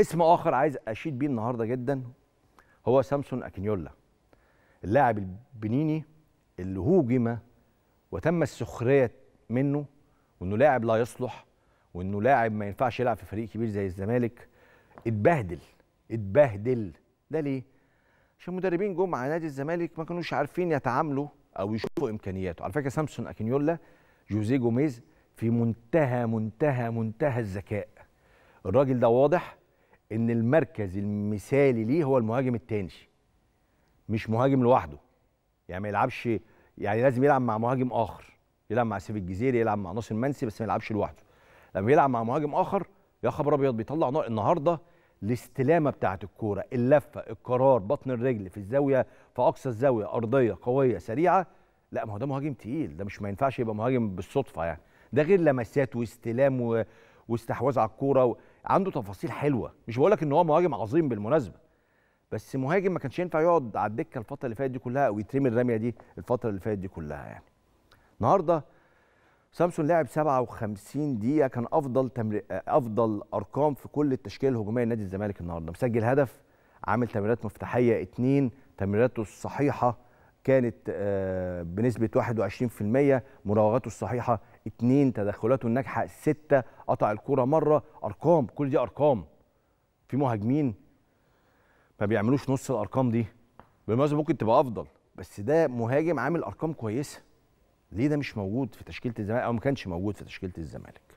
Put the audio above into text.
اسم اخر عايز اشيد بيه النهارده جدا هو سامسون اكينيولا اللاعب البنيني اللي هوجم وتم السخريه منه وانه لاعب لا يصلح وانه لاعب ما ينفعش يلعب في فريق كبير زي الزمالك اتبهدل اتبهدل ده ليه؟ عشان المدربين جم على نادي الزمالك ما كانوش عارفين يتعاملوا او يشوفوا امكانياته على فكره سامسون اكينيولا جوزيه جوميز في منتهى منتهى منتهى الذكاء الراجل ده واضح ان المركز المثالي ليه هو المهاجم التاني مش مهاجم لوحده يعني ما يلعبش يعني لازم يلعب مع مهاجم اخر يلعب مع سيف الجزيري يلعب مع ناصر المنسي بس ما يلعبش لوحده لما يلعب مع مهاجم اخر يا خبر ابيض بيطلع نار النهارده الاستلامه بتاعه الكوره اللفه القرار بطن الرجل في الزاويه في اقصى الزاويه ارضيه قويه سريعه لا ما هو ده مهاجم تقيل ده مش ما ينفعش يبقى مهاجم بالصدفه يعني ده غير لمسات واستلام و... واستحواذ على الكوره عنده تفاصيل حلوه مش بقول لك ان هو مهاجم عظيم بالمناسبه بس مهاجم ما كانش ينفع يقعد على الدكه الفتره اللي فاتت دي كلها او يترمي الرميه دي الفتره اللي فاتت دي كلها يعني النهارده سامسون لعب 57 دقيقه كان افضل تمر... افضل ارقام في كل التشكيل الهجوميه لنادي الزمالك النهارده مسجل هدف عامل تمريرات مفتاحيه اثنين تمريراته الصحيحه كانت آه، بنسبة 21% مراوغاته الصحيحة 2 تدخلاته الناجحة 6 قطع الكرة مرة أرقام كل دي أرقام في مهاجمين ما بيعملوش نص الأرقام دي بالمناسبة ممكن تبقى أفضل بس ده مهاجم عامل أرقام كويسة ليه ده مش موجود في تشكيلة الزمالك أو ما كانش موجود في تشكيلة الزمالك